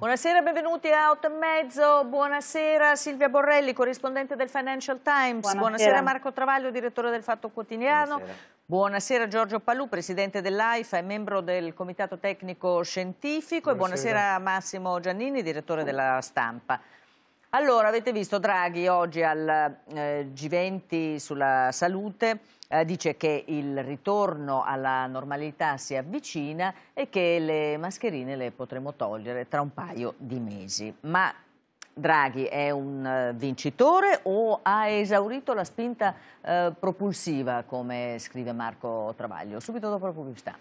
Buonasera, benvenuti a 8 e mezzo. Buonasera Silvia Borrelli, corrispondente del Financial Times. Buonasera, Buonasera Marco Travaglio, direttore del Fatto Quotidiano. Buonasera. Buonasera Giorgio Palù, presidente dell'AIFA e membro del Comitato Tecnico Scientifico. Buonasera. E buonasera Massimo Giannini, direttore della Stampa. Allora, avete visto Draghi oggi al eh, G20 sulla salute, eh, dice che il ritorno alla normalità si avvicina e che le mascherine le potremo togliere tra un paio di mesi. Ma Draghi è un eh, vincitore o ha esaurito la spinta eh, propulsiva, come scrive Marco Travaglio? Subito dopo la pubblicità.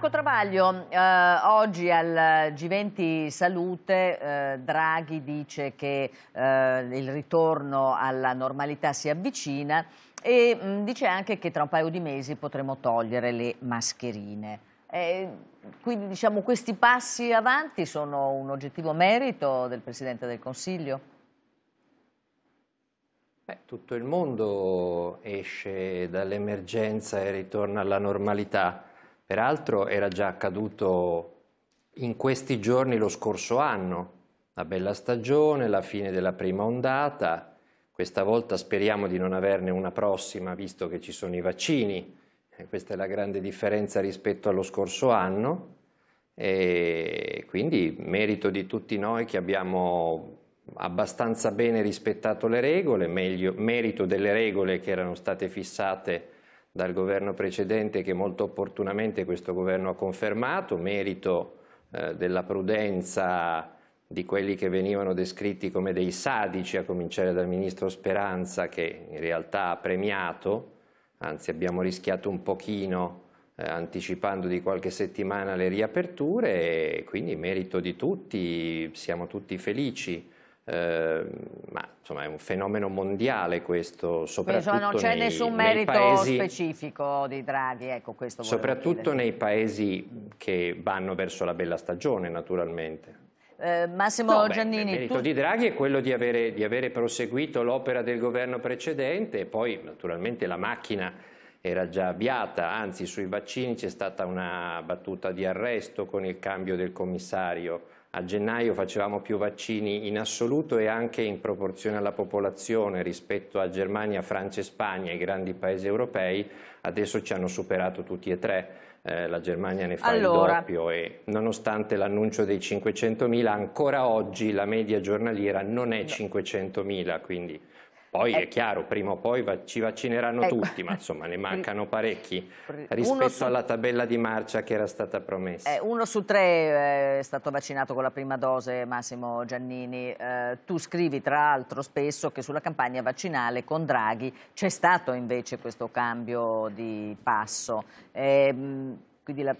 Marco Travaglio, eh, oggi al G20 Salute eh, Draghi dice che eh, il ritorno alla normalità si avvicina e mh, mm, dice anche che tra un paio di mesi potremo togliere le mascherine. quindi diciamo, questi passi avanti sono un oggettivo merito del Presidente del Consiglio? Beh, tutto il mondo esce dall'emergenza e ritorna alla normalità. Peraltro era già accaduto in questi giorni lo scorso anno, la bella stagione, la fine della prima ondata, questa volta speriamo di non averne una prossima visto che ci sono i vaccini, eh, questa è la grande differenza rispetto allo scorso anno e quindi merito di tutti noi che abbiamo abbastanza bene rispettato le regole, meglio, merito delle regole che erano state fissate dal governo precedente che molto opportunamente questo governo ha confermato, merito eh, della prudenza di quelli che venivano descritti come dei sadici, a cominciare dal ministro Speranza che in realtà ha premiato, anzi abbiamo rischiato un pochino eh, anticipando di qualche settimana le riaperture e quindi merito di tutti, siamo tutti felici Ehm, ma insomma è un fenomeno mondiale questo, soprattutto Quindi, non c'è nessun merito paesi, specifico di Draghi, ecco questo Soprattutto dire. nei paesi che vanno verso la bella stagione naturalmente. Eh, Massimo no, Giannini. Beh, il merito tu... di Draghi è quello di avere, di avere proseguito l'opera del governo precedente e poi naturalmente la macchina era già avviata, anzi sui vaccini c'è stata una battuta di arresto con il cambio del commissario a gennaio facevamo più vaccini in assoluto e anche in proporzione alla popolazione rispetto a Germania, Francia e Spagna, i grandi paesi europei, adesso ci hanno superato tutti e tre. Eh, la Germania ne fa allora. il doppio e nonostante l'annuncio dei 500.000 ancora oggi la media giornaliera non è 500.000 quindi poi eh, è chiaro, prima o poi ci vaccineranno ecco. tutti, ma insomma ne mancano parecchi rispetto su... alla tabella di marcia che era stata promessa. Eh, uno su tre eh, è stato vaccinato con la prima dose, Massimo Giannini. Eh, tu scrivi tra l'altro spesso che sulla campagna vaccinale con Draghi c'è stato invece questo cambio di passo. Eh, quindi la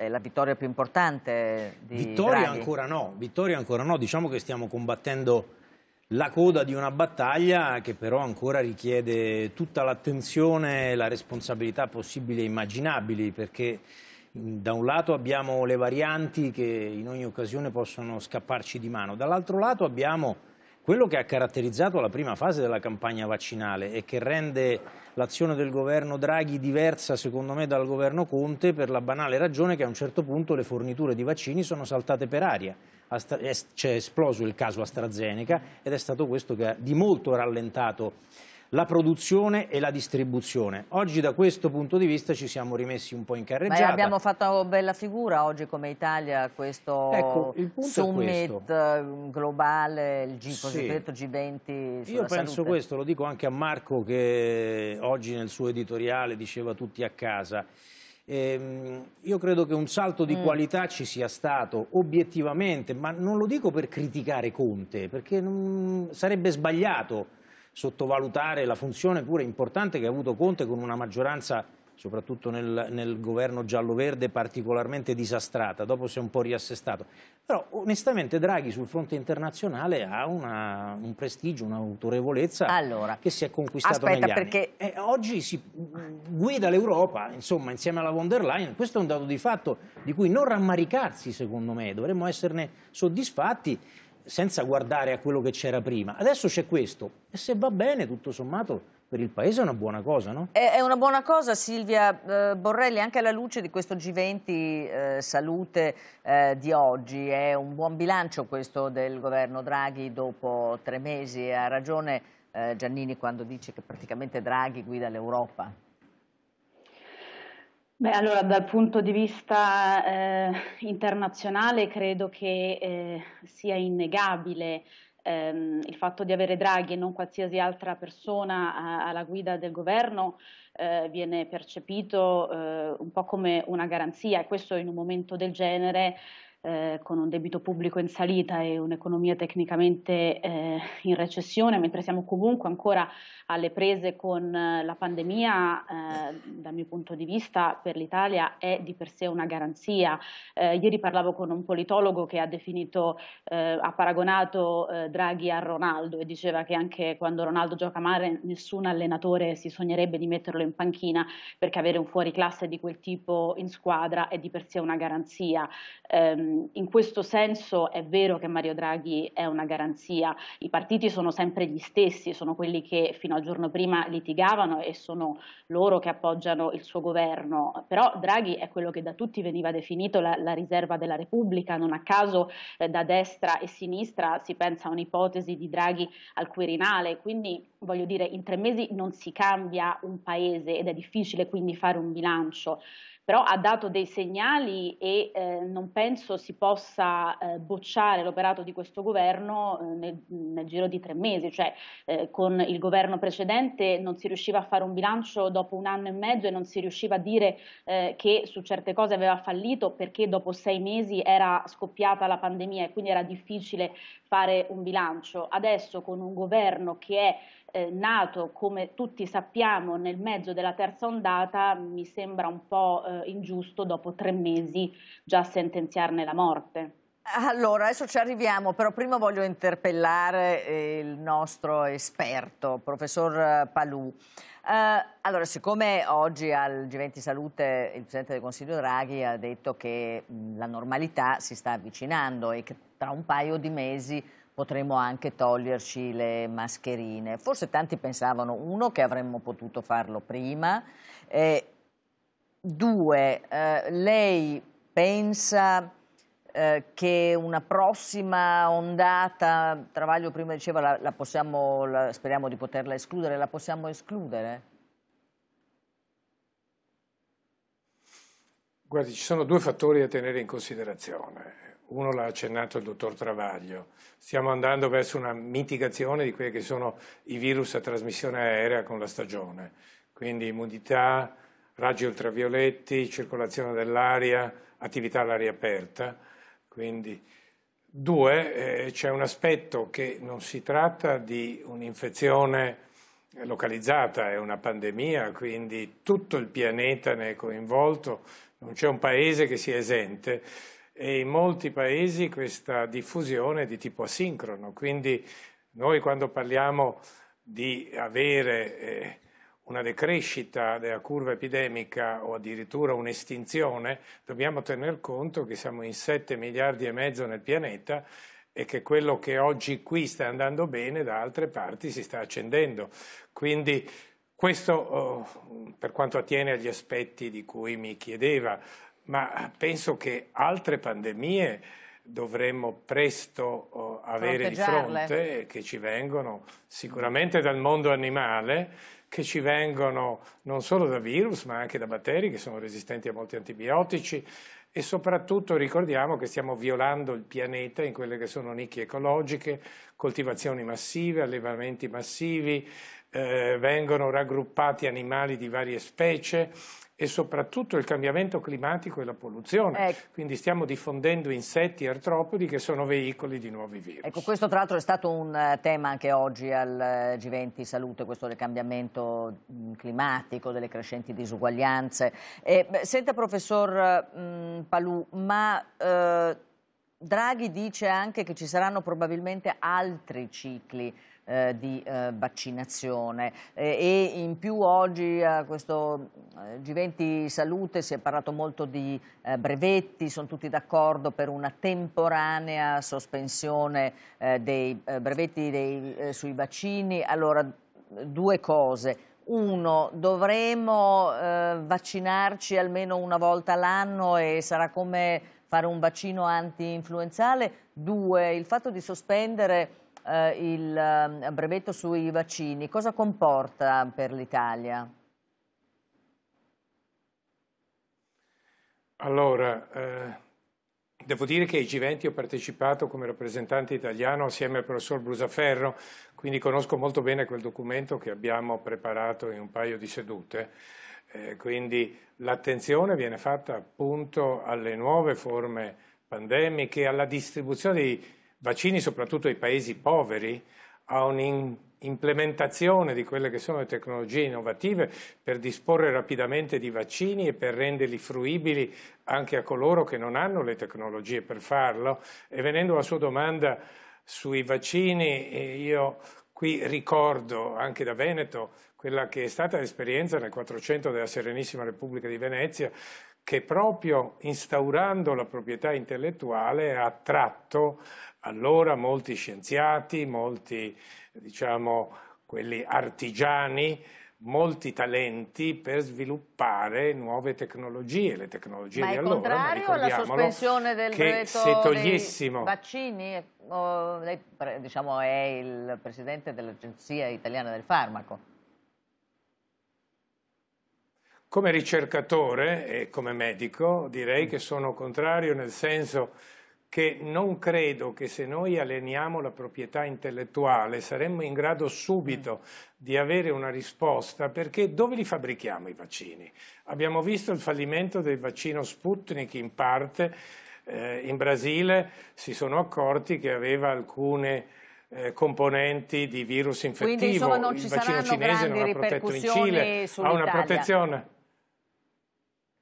è la vittoria più importante di vittoria Draghi. ancora no, vittoria ancora no, diciamo che stiamo combattendo la coda di una battaglia che però ancora richiede tutta l'attenzione e la responsabilità possibile e immaginabili perché da un lato abbiamo le varianti che in ogni occasione possono scapparci di mano, dall'altro lato abbiamo quello che ha caratterizzato la prima fase della campagna vaccinale e che rende l'azione del governo Draghi diversa secondo me dal governo Conte per la banale ragione che a un certo punto le forniture di vaccini sono saltate per aria c'è esploso il caso AstraZeneca ed è stato questo che ha di molto rallentato la produzione e la distribuzione. Oggi da questo punto di vista ci siamo rimessi un po' in carreggiata. Ma abbiamo fatto bella figura oggi come Italia questo ecco, summit questo. Ehm, globale, il G, cosiddetto G20 Io penso salute. questo, lo dico anche a Marco che oggi nel suo editoriale diceva tutti a casa. Ehm, io credo che un salto di mm. qualità ci sia stato obiettivamente, ma non lo dico per criticare Conte, perché non, sarebbe sbagliato sottovalutare la funzione pure importante che ha avuto Conte con una maggioranza soprattutto nel, nel governo giallo-verde, particolarmente disastrata, dopo si è un po' riassestato. Però onestamente Draghi sul fronte internazionale ha una, un prestigio, un'autorevolezza allora, che si è conquistato aspetta, negli perché... anni. Eh, oggi si mm, guida l'Europa, insomma, insieme alla von der Leyen, questo è un dato di fatto di cui non rammaricarsi secondo me, dovremmo esserne soddisfatti senza guardare a quello che c'era prima. Adesso c'è questo e se va bene tutto sommato per il Paese è una buona cosa, no? È, una buona cosa, Silvia eh, Borrelli, anche alla luce di questo G20 eh, salute eh, di oggi. È un buon bilancio questo del governo Draghi dopo tre mesi. Ha ragione eh, Giannini quando dice che praticamente Draghi guida l'Europa. Beh, allora, dal punto di vista eh, internazionale credo che sia innegabile ehm, il fatto di avere Draghi e non qualsiasi altra persona a, alla guida del governo eh, viene percepito eh, un po' come una garanzia e questo in un momento del genere eh, con un debito pubblico in salita e un'economia tecnicamente eh, in recessione, mentre siamo comunque ancora alle prese con eh, la pandemia, eh, dal mio punto di vista per l'Italia è di per sé una garanzia. Eh, ieri parlavo con un politologo che ha definito, ha paragonato Draghi a Ronaldo e diceva che anche quando Ronaldo gioca male nessun allenatore si sognerebbe di metterlo in panchina perché avere un fuoriclasse di quel tipo in squadra è di per sé una garanzia. Um, in questo senso è vero che Mario Draghi è una garanzia, i partiti sono sempre gli stessi, sono quelli che fino al giorno prima litigavano e sono loro che appoggiano il suo governo, però Draghi è quello che da tutti veniva definito la, la riserva della Repubblica, non a caso eh, da destra e sinistra si pensa a un'ipotesi di Draghi al Quirinale, quindi voglio dire in tre mesi non si cambia un paese ed è difficile quindi fare un bilancio però ha dato dei segnali e eh, non penso si possa eh, bocciare l'operato di questo governo eh, nel, nel, giro di tre mesi, cioè eh, con il governo precedente non si riusciva a fare un bilancio dopo un anno e mezzo e non si riusciva a dire eh, che su certe cose aveva fallito perché dopo sei mesi era scoppiata la pandemia e quindi era difficile fare un bilancio. Adesso con un governo che è eh, nato, come tutti sappiamo, nel mezzo della terza ondata, mi sembra un po' eh, ingiusto dopo tre mesi già sentenziarne la morte. Allora, adesso ci arriviamo, però prima voglio interpellare eh, il nostro esperto, professor Palù. Eh, allora, siccome oggi al G20 Salute il Presidente del Consiglio Draghi ha detto che la normalità si sta avvicinando e che tra un paio di mesi potremmo anche toglierci le mascherine. Forse tanti pensavano, uno, che avremmo potuto farlo prima, eh, due, eh, lei pensa eh, che una prossima ondata, Travaglio prima diceva, la, la possiamo, la, speriamo di poterla escludere, la possiamo escludere? Guardi, ci sono due fattori da tenere in considerazione uno l'ha accennato il dottor Travaglio, stiamo andando verso una mitigazione di quelli che sono i virus a trasmissione aerea con la stagione, quindi immunità, raggi ultravioletti, circolazione dell'aria, attività all'aria aperta. Quindi, due, eh, c'è un aspetto che non si tratta di un'infezione localizzata, è una pandemia, quindi tutto il pianeta ne è coinvolto, non c'è un paese che sia esente e in molti paesi questa diffusione è di tipo asincrono, quindi noi quando parliamo di avere eh, una decrescita della curva epidemica o addirittura un'estinzione, dobbiamo tener conto che siamo in 7 miliardi e mezzo nel pianeta e che quello che oggi qui sta andando bene da altre parti si sta accendendo. Quindi questo oh, per quanto attiene agli aspetti di cui mi chiedeva, ma eh, penso che altre pandemie dovremmo presto oh, avere di fronte, che ci vengono sicuramente dal mondo animale, che ci vengono non solo da virus ma anche da batteri che sono resistenti a molti antibiotici e soprattutto ricordiamo che stiamo violando il pianeta in quelle che sono nicchie ecologiche, coltivazioni massive, allevamenti massivi, eh, vengono raggruppati animali di varie specie e soprattutto il cambiamento climatico e la polluzione. Ecco. Quindi stiamo diffondendo insetti e artropodi che sono veicoli di nuovi virus. Ecco, questo tra l'altro è stato un eh, tema anche oggi al eh, G20 Salute, questo del cambiamento climatico, delle crescenti disuguaglianze. E, senta professor eh, mh, Palù, ma... Eh, Draghi dice anche che ci saranno probabilmente altri cicli eh, di eh, vaccinazione eh, e in più oggi a eh, questo eh, G20 Salute si è parlato molto di eh, brevetti, sono tutti d'accordo per una temporanea sospensione dei brevetti dei, sui vaccini. Allora, due cose. Uno, dovremo vaccinarci almeno una volta l'anno e sarà come fare un vaccino anti-influenzale, due, il fatto di sospendere eh, il ehm, brevetto sui vaccini, cosa comporta per l'Italia? Allora, eh, devo dire che ai G20 ho partecipato come rappresentante italiano assieme al professor Brusaferro, quindi conosco molto bene quel documento che abbiamo preparato in un paio di sedute. Eh, quindi l'attenzione viene fatta appunto alle nuove forme pandemiche, alla distribuzione dei vaccini, soprattutto ai paesi poveri, a un'implementazione di quelle che sono le tecnologie innovative per disporre rapidamente di vaccini e per renderli fruibili anche a coloro che non hanno le tecnologie per farlo. E venendo alla sua domanda sui vaccini, eh, io qui ricordo anche da Veneto quella che è stata l'esperienza nel 400 della Serenissima Repubblica di Venezia, che proprio instaurando la proprietà intellettuale ha attratto allora molti scienziati, molti diciamo quelli artigiani, molti talenti per sviluppare nuove tecnologie, le tecnologie ma di allora. Contrario ma contrario alla sospensione del che se togliessimo vaccini, oh, lei diciamo, è il presidente dell'Agenzia Italiana del Farmaco. Come ricercatore e come medico direi che sono contrario nel senso che non credo che se noi alleniamo la proprietà intellettuale saremmo in grado subito mm. di avere una risposta perché dove li fabbrichiamo i vaccini? Abbiamo visto il fallimento del vaccino Sputnik in parte, eh, in Brasile si sono accorti che aveva alcune eh, componenti di virus infettivo, Quindi, insomma, il vaccino cinese non ha protetto in Cile, ha una protezione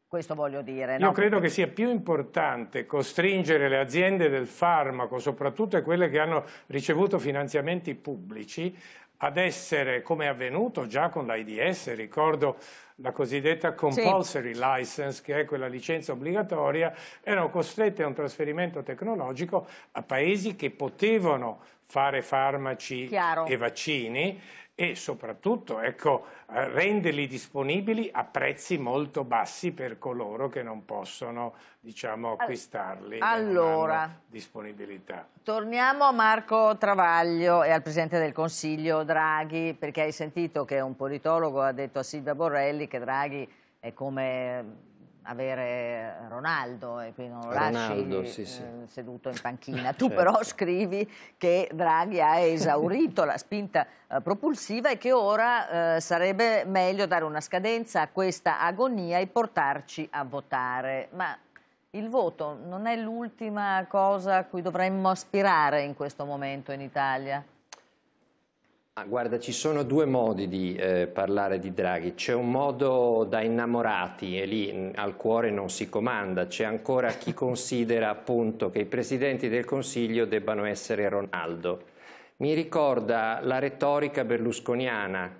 questo voglio dire. Io no? credo che sia più importante costringere le aziende del farmaco, soprattutto quelle che hanno ricevuto finanziamenti pubblici, ad essere, come è avvenuto già con l'AIDS, ricordo la cosiddetta compulsory sì. license, che è quella licenza obbligatoria, erano costrette a un trasferimento tecnologico a paesi che potevano fare farmaci Chiaro. e vaccini e soprattutto ecco, eh, renderli disponibili a prezzi molto bassi per coloro che non possono diciamo, acquistarli allora, disponibilità. Torniamo a Marco Travaglio e al Presidente del Consiglio Draghi perché hai sentito che un politologo ha detto a Silvia Borrelli che Draghi è come avere Ronaldo e quindi non lo Ronaldo, lasci sì, sì. Eh, seduto in panchina. Tu certo. però scrivi che Draghi ha esaurito la spinta eh, propulsiva e che ora eh, sarebbe meglio dare una scadenza a questa agonia e portarci a votare. Ma il voto non è l'ultima cosa a cui dovremmo aspirare in questo momento in Italia? Ah, guarda, ci sono due modi di eh, parlare di Draghi. C'è un modo da innamorati e lì mm, al cuore non si comanda. C'è ancora chi considera appunto che i presidenti del Consiglio debbano essere Ronaldo. Mi ricorda la retorica berlusconiana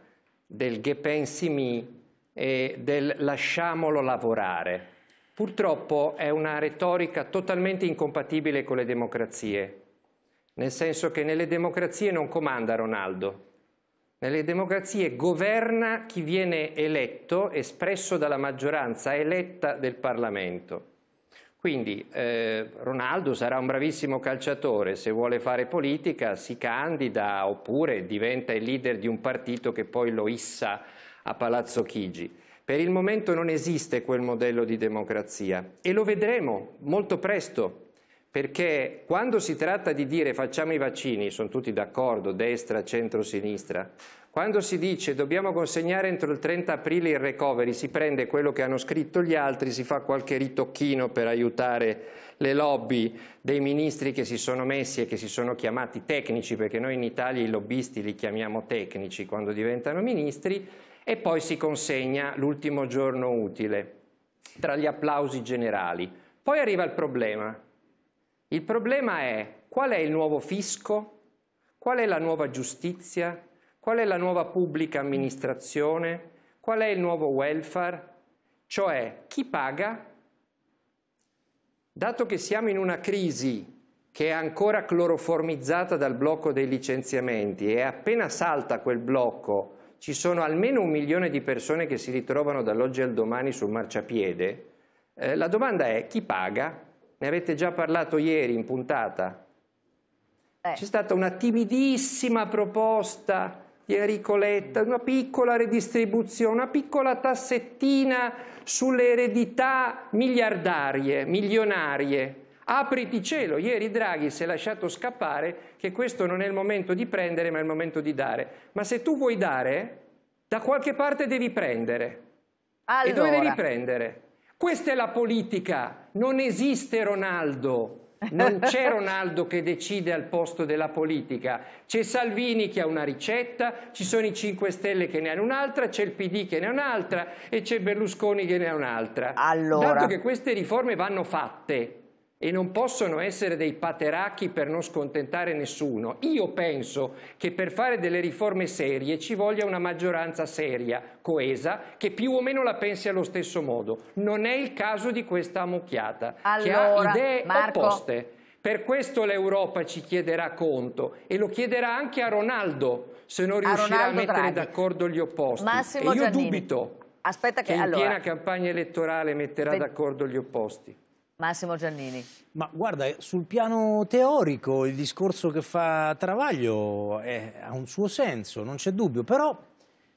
del che pensi mi e del lasciamolo lavorare. Purtroppo è una retorica totalmente incompatibile con le democrazie, nel senso che nelle democrazie non comanda Ronaldo, nelle democrazie governa chi viene eletto, espresso dalla maggioranza eletta del Parlamento. Quindi eh, Ronaldo sarà un bravissimo calciatore, se vuole fare politica si candida oppure diventa il leader di un partito che poi lo issa a Palazzo Chigi. Per il momento non esiste quel modello di democrazia e lo vedremo molto presto perché quando si tratta di dire facciamo i vaccini, sono tutti d'accordo, destra, centro, sinistra, quando si dice dobbiamo consegnare entro il 30 aprile il recovery, si prende quello che hanno scritto gli altri, si fa qualche ritocchino per aiutare le lobby dei ministri che si sono messi e che si sono chiamati tecnici, perché noi in Italia i lobbisti li chiamiamo tecnici quando diventano ministri, e poi si consegna l'ultimo giorno utile, tra gli applausi generali. Poi arriva il problema, il problema è qual è il nuovo fisco, qual è la nuova giustizia, qual è la nuova pubblica amministrazione, qual è il nuovo welfare, cioè chi paga. Dato che siamo in una crisi che è ancora cloroformizzata dal blocco dei licenziamenti e appena salta quel blocco ci sono almeno un milione di persone che si ritrovano dall'oggi al domani sul marciapiede, eh, la domanda è chi paga? ne avete già parlato ieri in puntata, eh. c'è stata una timidissima proposta di Enrico Letta, una piccola redistribuzione, una piccola tassettina sulle eredità miliardarie, milionarie. Apriti cielo, ieri Draghi si è lasciato scappare che questo non è il momento di prendere ma è il momento di dare. Ma se tu vuoi dare, da qualche parte devi prendere. Allora. E dove devi prendere? Questa è la politica, non esiste Ronaldo, non c'è Ronaldo che decide al posto della politica, c'è Salvini che ha una ricetta, ci sono i 5 Stelle che ne hanno un'altra, c'è il PD che ne ha un'altra e c'è Berlusconi che ne ha un'altra. Allora. Dato che queste riforme vanno fatte, e non possono essere dei pateracchi per non scontentare nessuno. Io penso che per fare delle riforme serie ci voglia una maggioranza seria, coesa, che più o meno la pensi allo stesso modo. Non è il caso di questa ammucchiata, allora, che ha idee Marco... opposte. Per questo l'Europa ci chiederà conto e lo chiederà anche a Ronaldo se non riuscirà a, a mettere d'accordo gli opposti. Massimo e io Giannini. dubito Aspetta che, che in allora, piena campagna elettorale metterà d'accordo gli opposti. Massimo Giannini. Ma guarda, sul piano teorico il discorso che fa Travaglio è, ha un suo senso, non c'è dubbio, però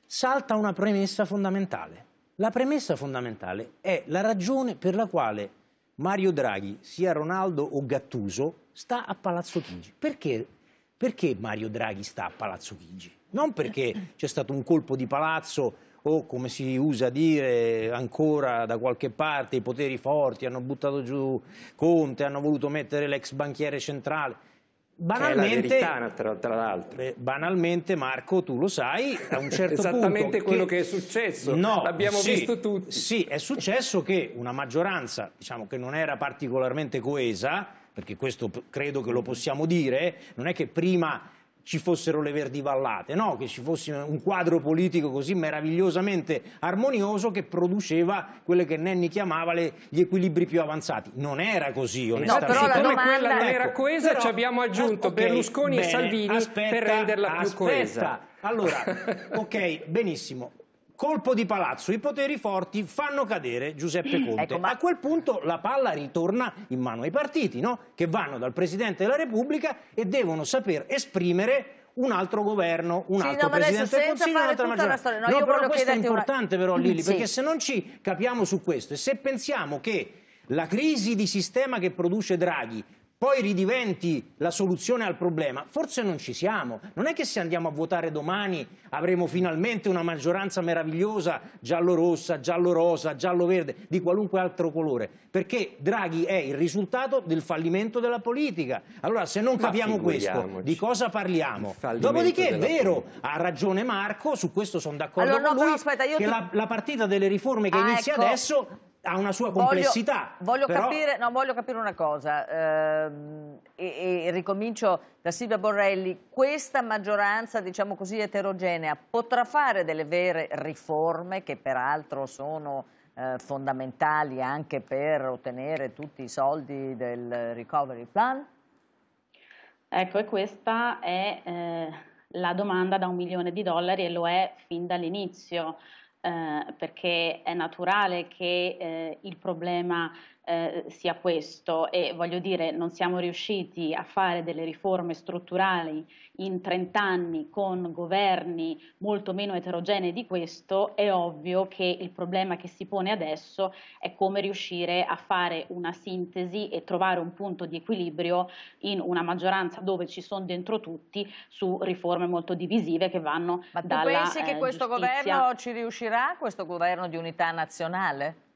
salta una premessa fondamentale. La premessa fondamentale è la ragione per la quale Mario Draghi, sia Ronaldo o Gattuso, sta a Palazzo Chigi. Perché, perché Mario Draghi sta a Palazzo Chigi? Non perché c'è stato un colpo di palazzo o come si usa dire ancora da qualche parte i poteri forti hanno buttato giù Conte, hanno voluto mettere l'ex banchiere centrale. Banalmente, verità, tra, tra beh, banalmente, Marco, tu lo sai, a un certo Esattamente punto... Esattamente quello che... che, è successo, no, l'abbiamo sì, visto tutti. Sì, è successo che una maggioranza, diciamo, che non era particolarmente coesa, perché questo credo che lo possiamo dire, non è che prima ci fossero le verdi vallate, no? che ci fosse un quadro politico così meravigliosamente armonioso che produceva quelle che Nenni chiamava le, gli equilibri più avanzati. Non era così, onestamente. No, però Siccome domanda... quella non era ecco, coesa, però... ci abbiamo aggiunto okay, Berlusconi bene, e Salvini aspetta, per renderla più aspetta. coesa. Allora, ok, benissimo colpo di palazzo, i poteri forti fanno cadere Giuseppe Conte. Ecco, ma... A quel punto la palla ritorna in mano ai partiti, no? che vanno dal Presidente della Repubblica e devono saper esprimere un altro governo, un sì, altro no, Presidente del Consiglio, un'altra maggioranza. No, no però questo è importante una... però Lilli, sì. perché se non ci capiamo su questo e se pensiamo che la crisi di sistema che produce Draghi poi ridiventi la soluzione al problema, forse non ci siamo. Non è che se andiamo a votare domani avremo finalmente una maggioranza meravigliosa giallo-rossa, giallo-rosa, giallo-verde, di qualunque altro colore, perché Draghi è il risultato del fallimento della politica. Allora se non capiamo questo, di cosa parliamo? Dopodiché è vero, politica. ha ragione Marco, su questo sono d'accordo allora, con no, lui, aspetta, che ti... la, la, partita delle riforme che ah, inizia ecco. adesso ha una sua complessità. Voglio, voglio, però... capire, no, voglio capire, una cosa, ehm, e, e, ricomincio da Silvia Borrelli, questa maggioranza, diciamo così, eterogenea potrà fare delle vere riforme che peraltro sono eh, fondamentali anche per ottenere tutti i soldi del recovery plan? Ecco, e questa è eh, la domanda da un milione di dollari e lo è fin dall'inizio. Eh, perché è naturale che eh, il problema eh, sia questo e voglio dire non siamo riusciti a fare delle riforme strutturali in 30 anni con governi molto meno eterogenei di questo, è ovvio che il problema che si pone adesso è come riuscire a fare una sintesi e trovare un punto di equilibrio in una maggioranza dove ci sono dentro tutti su riforme molto divisive che vanno Ma dalla Ma tu pensi che eh, questo giustizia. governo ci riuscirà, questo governo di unità nazionale?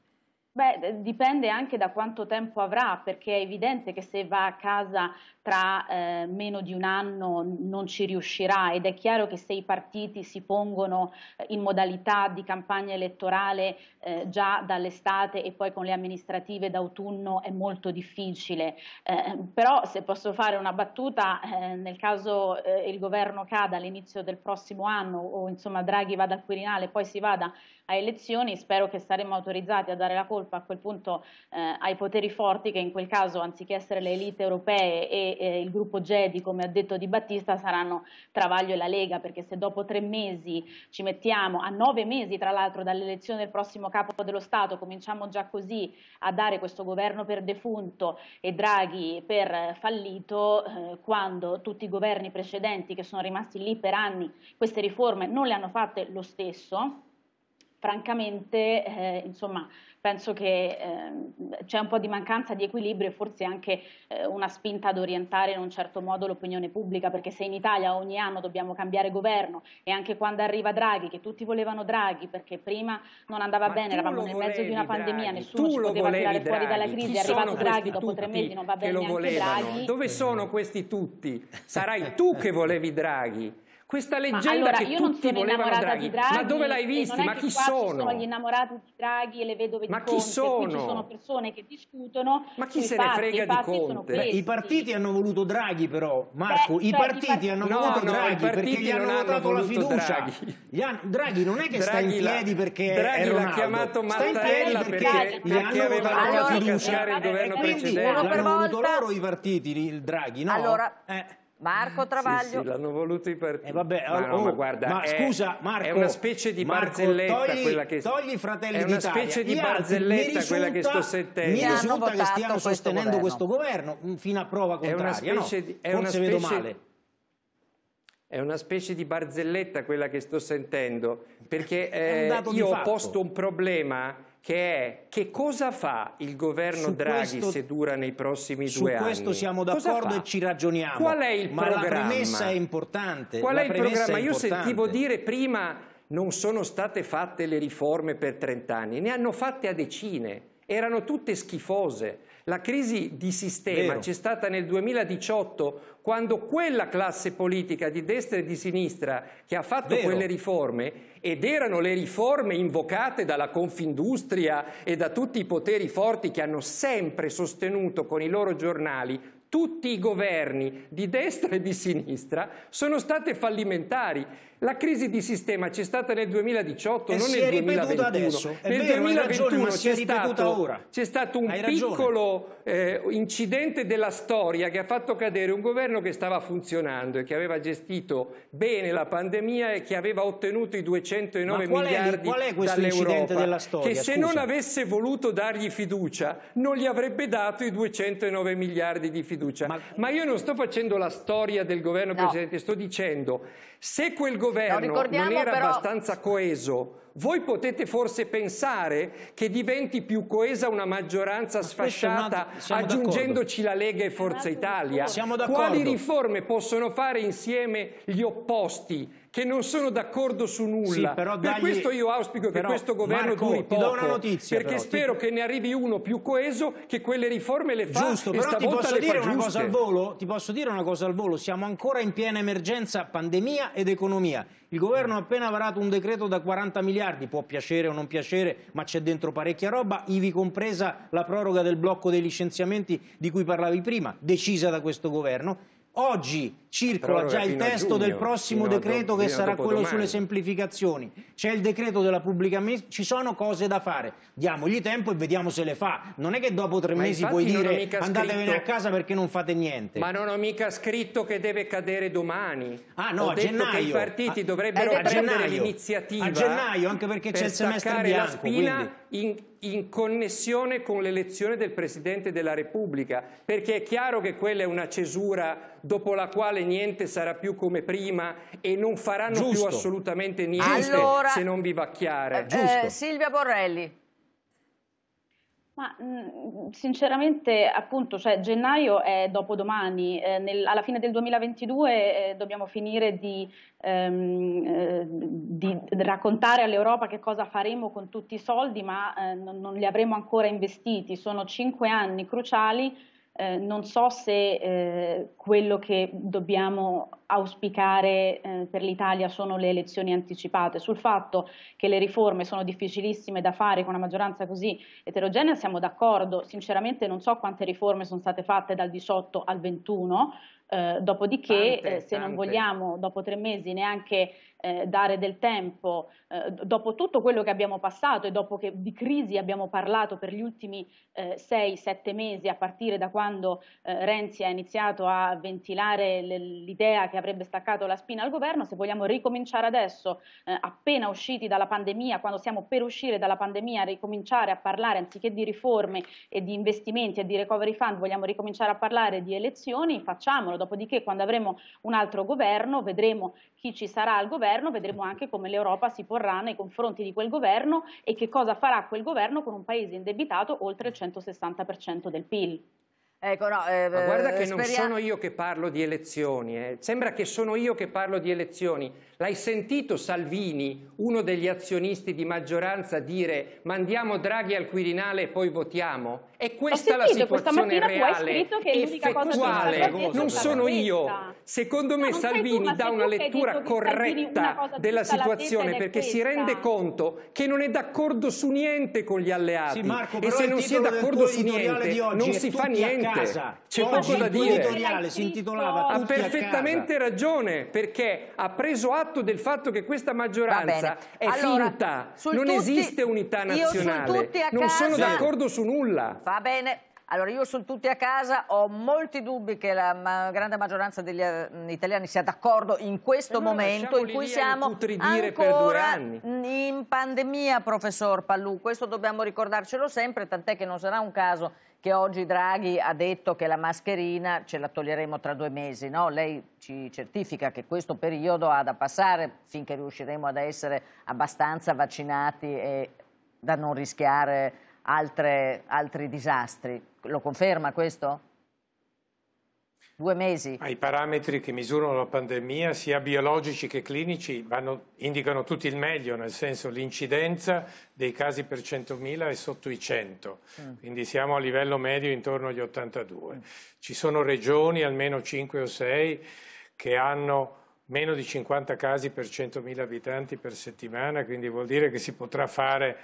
Beh, dipende anche da quanto tempo avrà, perché è evidente che se va a casa tra eh, meno di un anno non ci riuscirà ed è chiaro che se i partiti si pongono eh, in modalità di campagna elettorale eh, già dall'estate e poi con le amministrative d'autunno è molto difficile. Eh, però se posso fare una battuta, eh, nel caso eh, il governo cada all'inizio del prossimo anno o insomma Draghi vada al Quirinale, e poi si vada a elezioni, spero che saremo autorizzati a dare la colpa a quel punto eh, ai poteri forti che in quel caso anziché essere le elite europee e eh, il gruppo Gedi come ha detto Di Battista saranno Travaglio e la Lega perché se dopo tre mesi ci mettiamo, a nove mesi tra l'altro dall'elezione del prossimo capo dello Stato cominciamo già così a dare questo governo per defunto e Draghi per fallito eh, quando tutti i governi precedenti che sono rimasti lì per anni queste riforme non le hanno fatte lo stesso francamente eh, insomma, penso che eh, c'è un po' di mancanza di equilibrio e forse anche eh, una spinta ad orientare in un certo modo l'opinione pubblica, perché se in Italia ogni anno dobbiamo cambiare governo e anche quando arriva Draghi, che tutti volevano Draghi perché prima non andava Ma bene, eravamo nel mezzo di una pandemia, Draghi, nessuno ci poteva tirare Draghi, fuori dalla crisi, Chi è arrivato Draghi dopo tre mesi, non va bene neanche volevano. Draghi. Dove sono questi tutti? Sarai tu che volevi Draghi. Questa leggenda allora, che tutti volevano Draghi. Draghi. Ma dove l'hai vista? Ma chi sono? sono gli innamorati di Draghi e le vedove di Ma Conte. chi sono? ci sono persone che discutono. Ma chi se ne fatti, frega di Conte? Beh, I partiti hanno voluto Draghi però, Marco. Beh, I, cioè, partiti i partiti hanno no, voluto no, Draghi perché gli hanno votato la fiducia. Draghi. Hanno... Draghi non è che sta in piedi perché Draghi l'ha chiamato Mattarella perché, gli hanno votato la fiducia. il governo precedente. L'hanno voluto loro i partiti, il Draghi, no? Allora... Eh. Marco Travaglio. Sì, sì l'hanno voluto i partiti. Eh, vabbè, ma, oh, ma, oh, guarda, ma è, scusa, Marco, è una specie di Marco, barzelletta togli, quella che togli fratelli d'Italia. È una specie di barzelletta risulta, quella che sto sentendo. Mi risulta che stiamo questo sostenendo governo. questo governo mm, fino a prova contraria. È una specie no, di, è una specie, vedo male. È una specie di barzelletta quella che sto sentendo, perché eh, io ho posto un problema che è che cosa fa il governo su Draghi questo, se dura nei prossimi due anni? Su questo siamo d'accordo e ci ragioniamo. Qual è il Ma programma? la premessa è importante. Qual la è il programma? È Io sentivo dire prima non sono state fatte le riforme per 30 anni, ne hanno fatte a decine, erano tutte schifose. La crisi di sistema Vero. c'è stata nel 2018 quando quella classe politica di destra e di sinistra che ha fatto Vero. quelle riforme ed erano le riforme invocate dalla Confindustria e da tutti i poteri forti che hanno sempre sostenuto con i loro giornali tutti i governi di destra e di sinistra sono state fallimentari la crisi di sistema c'è stata nel 2018, e non nel 2021. Adesso. È nel vero, 2021 c'è stato, stato, un piccolo eh, incidente della storia che ha fatto cadere un governo che stava funzionando e che aveva gestito bene la pandemia e che aveva ottenuto i 209 miliardi è, qual è dall'Europa. Della storia, che se scusa. non avesse voluto dargli fiducia non gli avrebbe dato i 209 miliardi di fiducia. Ma, Ma io non sto facendo la storia del governo no. precedente, sto dicendo se quel governo non era però... abbastanza coeso, voi potete forse pensare che diventi più coesa una maggioranza sfasciata aggiungendoci la Lega e Forza Italia? Siamo d'accordo. Quali riforme possono fare insieme gli opposti? che non sono d'accordo su nulla. Sì, però, per questo io auspico però, che questo governo Marco, duri poco. Ti do una notizia, perché però, spero ti... che ne arrivi uno più coeso che quelle riforme le fa Giusto, e però ti posso dire una cosa al volo? Ti posso dire una cosa al volo? Siamo ancora in piena emergenza pandemia ed economia. Il governo ha appena varato un decreto da 40 miliardi, può piacere o non piacere, ma c'è dentro parecchia roba, ivi compresa la proroga del blocco dei licenziamenti di cui parlavi prima, decisa da questo governo Oggi circola già il testo giugno, del prossimo decreto che sarà quello domani. sulle semplificazioni. C'è il decreto della pubblica amministrazione, ci sono cose da fare. Diamogli tempo e vediamo se le fa. Non è che dopo tre Ma mesi puoi dire andatevene scritto... a casa perché non fate niente. Ma non ho mica scritto che deve cadere domani. Ah no, ho a gennaio. i partiti a... Ah, dovrebbero eh, prendere l'iniziativa. A gennaio, anche perché c'è il semestre bianco. La spina quindi... in in connessione con l'elezione del Presidente della Repubblica, perché è chiaro che quella è una cesura dopo la quale niente sarà più come prima e non faranno Giusto. più assolutamente niente allora, se non vivacchiare. Eh, eh, Silvia Borrelli. Ma mhmm, sinceramente, appunto, cioè, gennaio è dopodomani, eh, nel, alla fine del 2022 eh, dobbiamo finire di, ehm, eh, di raccontare all'Europa che cosa faremo con tutti i soldi, ma eh, non, non li avremo ancora investiti. Sono cinque anni cruciali eh, non so se eh, quello che dobbiamo auspicare eh, per l'Italia sono le elezioni anticipate. Sul fatto che le riforme sono difficilissime da fare con una maggioranza così eterogenea siamo d'accordo. Sinceramente non so quante riforme sono state fatte dal 18 al 21, eh, dopodiché tante, eh, se tante. non vogliamo dopo tre mesi neanche eh, dare del tempo, eh, dopo tutto quello che abbiamo passato e dopo che di crisi abbiamo parlato per gli ultimi 6-7 eh, mesi, a partire da quando eh, Renzi ha iniziato a ventilare l'idea che avrebbe staccato la spina al governo, se vogliamo ricominciare adesso, eh, appena usciti dalla pandemia, quando siamo per uscire dalla pandemia, a ricominciare a parlare anziché di riforme e di investimenti e di recovery fund, vogliamo ricominciare a parlare di elezioni, facciamolo, dopodiché quando avremo un altro governo vedremo chi ci sarà al governo governo, vedremo anche come l'Europa si porrà nei confronti di quel governo e che cosa farà quel governo con un paese indebitato oltre il 160% del PIL. Ecco, no, eh, Ma guarda che speriamo... non sono io che parlo di elezioni, eh. sembra che sono io che parlo di elezioni. L'hai sentito Salvini, uno degli azionisti di maggioranza, dire mandiamo Draghi al Quirinale e poi votiamo? È questa sentito, la situazione reale, effettuale, non sono io. Secondo me no, Salvini tu, dà una lettura corretta una della situazione perché si rende conto che non è d'accordo su niente con gli alleati sì, Marco, e se non si è d'accordo su niente non si fa niente casa. C'è poco da dire. Si intitolava ha perfettamente ragione perché ha preso atto del fatto che questa maggioranza è allora, finta, non tutti, esiste unità nazionale. non sono d'accordo su nulla. Va bene. Allora io sono tutti a casa ho molti dubbi che la ma grande maggioranza degli uh, italiani sia d'accordo in questo allora, momento in cui siamo ancora in pandemia, professor Pallù, Questo dobbiamo ricordarcelo sempre, tant'è che non sarà un caso che oggi Draghi ha detto che la mascherina ce la toglieremo tra due mesi. No? Lei ci certifica che questo periodo ha da passare finché riusciremo ad essere abbastanza vaccinati e da non rischiare altre, altri disastri. Lo conferma questo? due mesi. Ah, I parametri che misurano la pandemia, sia biologici che clinici, vanno, indicano tutti il meglio, nel senso l'incidenza dei casi per 100.000 è sotto i 100, mm. quindi siamo a livello medio intorno agli 82. Mm. Ci sono regioni, almeno 5 o 6, che hanno meno di 50 casi per 100.000 abitanti per settimana, quindi vuol dire che si potrà fare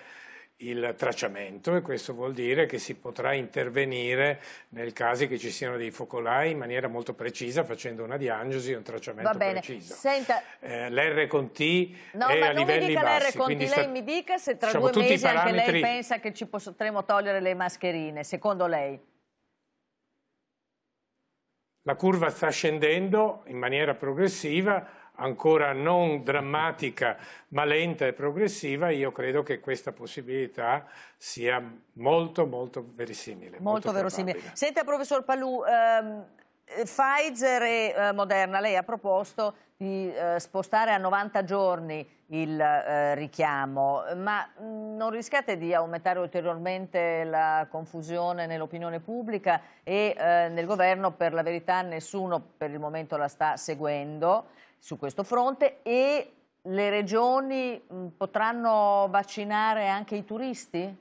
il tracciamento e questo vuol dire che si potrà intervenire nel caso che ci siano dei focolai in maniera molto precisa facendo una diagnosi e un tracciamento preciso. Senta... Eh, L'R con T no, è a livelli bassi. No, ma non mi dica l'R con T, sta... lei mi dica se tra diciamo, due mesi parametri... anche lei pensa che ci potremo togliere le mascherine, secondo lei? La curva sta scendendo in maniera progressiva, ancora non drammatica ma lenta e progressiva, io credo che questa possibilità sia molto molto verosimile. Molto, molto verosimile. Senta eh, professor Palù, ehm, eh, Pfizer e eh, Moderna, lei ha proposto di eh, spostare a 90 giorni il eh, richiamo, ma mh, mm, non rischiate di aumentare ulteriormente la confusione nell'opinione pubblica e eh, nel governo per la verità nessuno per il momento la sta seguendo su questo fronte e le regioni mm, potranno vaccinare anche i turisti?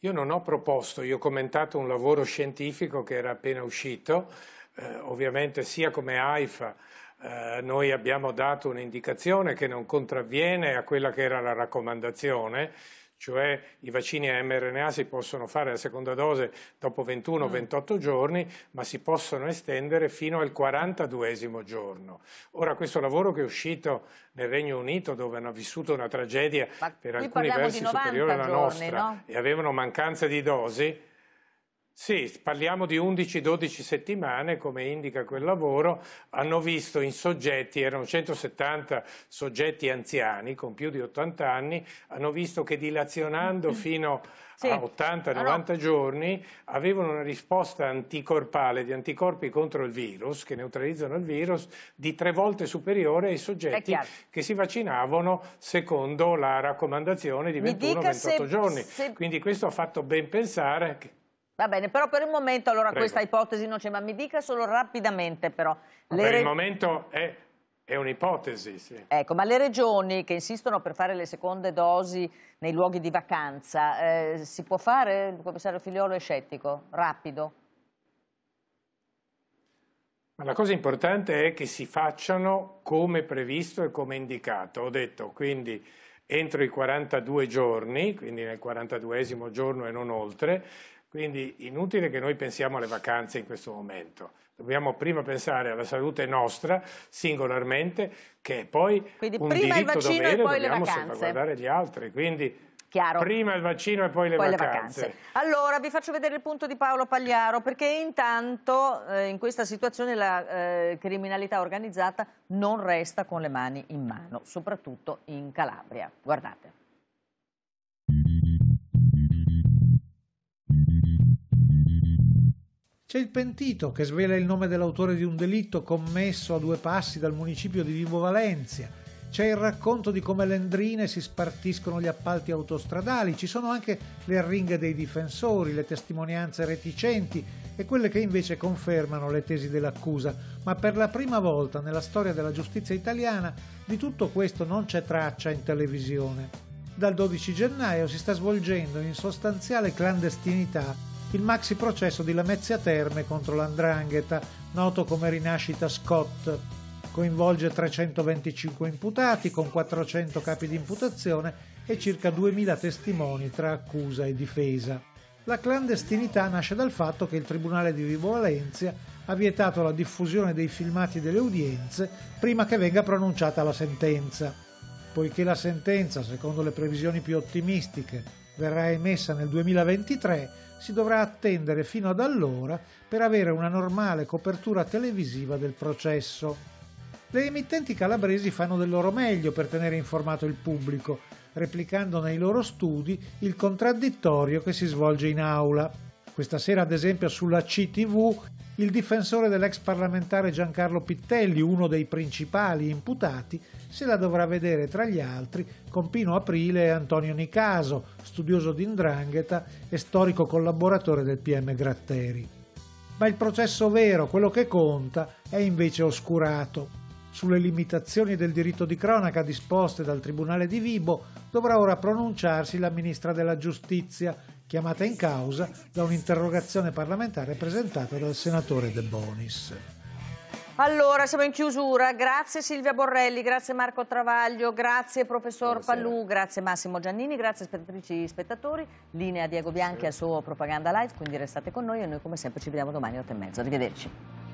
Io non ho proposto, io ho commentato un lavoro scientifico che era appena uscito, eh, ovviamente sia come AIFA eh, noi abbiamo dato un'indicazione che non contravviene a quella che era la raccomandazione, cioè i vaccini a mRNA si possono fare la seconda dose dopo 21-28 mm. giorni, ma si possono estendere fino al 42 giorno. Ora questo lavoro che è uscito nel Regno Unito, dove hanno vissuto una tragedia ma per alcuni versi superiore alla giorni, nostra no? e avevano mancanza di dosi, sì, parliamo di 11-12 settimane, come indica quel lavoro, hanno visto in soggetti, erano 170 soggetti anziani con più di 80 anni, hanno visto che dilazionando fino sì. a 80-90 ah, giorni avevano una risposta anticorpale di anticorpi contro il virus, che neutralizzano il virus, di tre volte superiore ai soggetti che si vaccinavano secondo la raccomandazione di 21-28 giorni. Se... Quindi questo ha fatto ben pensare... Che Va bene, però per il momento allora Prego. questa ipotesi non c'è, ma mi dica solo rapidamente però. Le per il momento è, è un'ipotesi, sì. Ecco, ma le regioni che insistono per fare le seconde dosi nei luoghi di vacanza, eh, si può fare? Il commissario Figliolo è scettico, rapido. Ma la cosa importante è che si facciano come previsto e come indicato. Ho detto, quindi entro i 42 giorni, quindi nel 42esimo giorno e non oltre, quindi inutile che noi pensiamo alle vacanze in questo momento. Dobbiamo prima pensare alla salute nostra singolarmente, che è poi Quindi un prima diritto il vaccino dovere, e poi dobbiamo le vacanze. salvaguardare gli altri. Quindi Chiaro. Prima il vaccino e poi le, poi vacanze. le vacanze. Allora vi faccio vedere il punto di Paolo Pagliaro perché intanto eh, in questa situazione la eh, criminalità organizzata non resta con le mani in mano, soprattutto in Calabria. Guardate. C'è il pentito che svela il nome dell'autore di un delitto commesso a due passi dal municipio di Vivo Valencia. C'è il racconto di come lendrine si spartiscono gli appalti autostradali, ci sono anche le arringhe dei difensori, le testimonianze reticenti e quelle che invece confermano le tesi dell'accusa, ma per la prima volta nella storia della giustizia italiana di tutto questo non c'è traccia in televisione. Dal 12 gennaio si sta svolgendo in sostanziale clandestinità il maxi processo di Lamezia Terme contro l'Andrangheta, noto come Rinascita Scott. Coinvolge 325 imputati con 400 capi di imputazione e circa 2000 testimoni tra accusa e difesa. La clandestinità nasce dal fatto che il Tribunale di Vivo Valencia ha vietato la diffusione dei filmati delle udienze prima che venga pronunciata la sentenza. Poiché la sentenza, secondo le previsioni più ottimistiche, verrà emessa nel 2023, si dovrà attendere fino ad allora per avere una normale copertura televisiva del processo. Le emittenti calabresi fanno del loro meglio per tenere informato il pubblico, replicando nei loro studi il contraddittorio che si svolge in aula. Questa sera, ad esempio, sulla CTV il difensore dell'ex parlamentare Giancarlo Pittelli, uno dei principali imputati, se la dovrà vedere tra gli altri con Pino Aprile e Antonio Nicaso, studioso di Ndrangheta e storico collaboratore del PM Gratteri. Ma il processo vero, quello che conta, è invece oscurato. Sulle limitazioni del diritto di cronaca disposte dal Tribunale di Vibo dovrà ora pronunciarsi la Ministra della Giustizia, chiamata in causa da un'interrogazione parlamentare presentata dal senatore De Bonis. Allora, siamo in chiusura. Grazie Silvia Borrelli, grazie Marco Travaglio, grazie professor Pallù, grazie Massimo Giannini, grazie spettatrici e spettatori. Linea Diego Bianchi al suo Propaganda Live, quindi restate con noi e noi come sempre ci vediamo domani alle 8 e mezzo. Arrivederci.